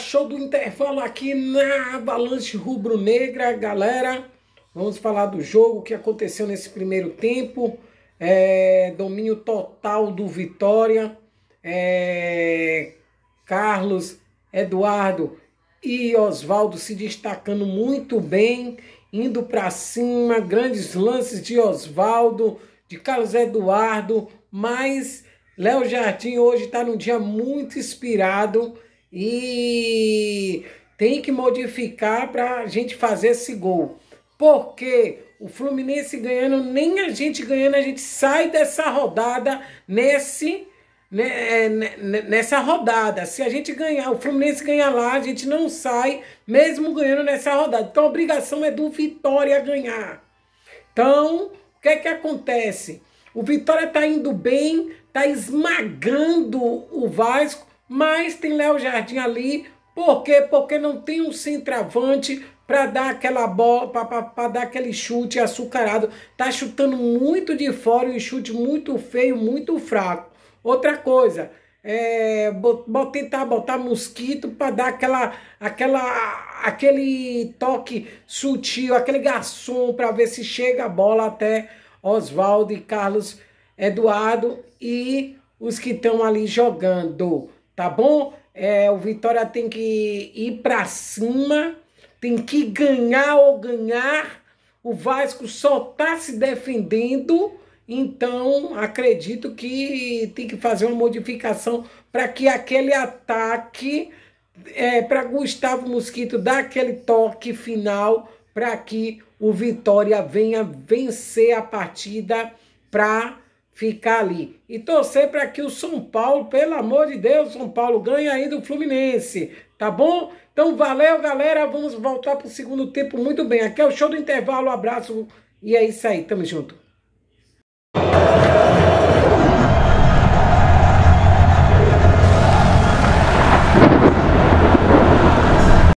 show do intervalo aqui na Avalanche Rubro Negra, galera. Vamos falar do jogo, o que aconteceu nesse primeiro tempo. É, domínio total do Vitória. É, Carlos, Eduardo e Oswaldo se destacando muito bem, indo para cima. Grandes lances de Oswaldo, de Carlos Eduardo, mas Léo Jardim hoje está num dia muito inspirado e tem que modificar para a gente fazer esse gol. Porque o Fluminense ganhando, nem a gente ganhando, a gente sai dessa rodada nesse né, é, né, né, nessa rodada. Se a gente ganhar, o Fluminense ganhar lá, a gente não sai, mesmo ganhando nessa rodada. Então a obrigação é do Vitória ganhar. Então, o que é que acontece? O Vitória tá indo bem, tá esmagando o Vasco, mas tem Léo Jardim ali, por quê? Porque não tem um centroavante para dar aquela bola, para dar aquele chute açucarado. Tá chutando muito de fora, um chute muito feio, muito fraco. Outra coisa, é, bot, tentar botar mosquito para dar aquela, aquela, aquele toque sutil, aquele garçom para ver se chega a bola até Oswaldo e Carlos Eduardo e os que estão ali jogando tá bom? É, o Vitória tem que ir para cima, tem que ganhar ou ganhar. O Vasco só tá se defendendo, então acredito que tem que fazer uma modificação para que aquele ataque é, para Gustavo Mosquito dar aquele toque final para que o Vitória venha vencer a partida para ficar ali. E torcer para que o São Paulo, pelo amor de Deus, São Paulo ganhe ainda o Fluminense, tá bom? Então valeu, galera. Vamos voltar para o segundo tempo muito bem. Aqui é o show do intervalo. Um abraço e é isso aí. Tamo junto.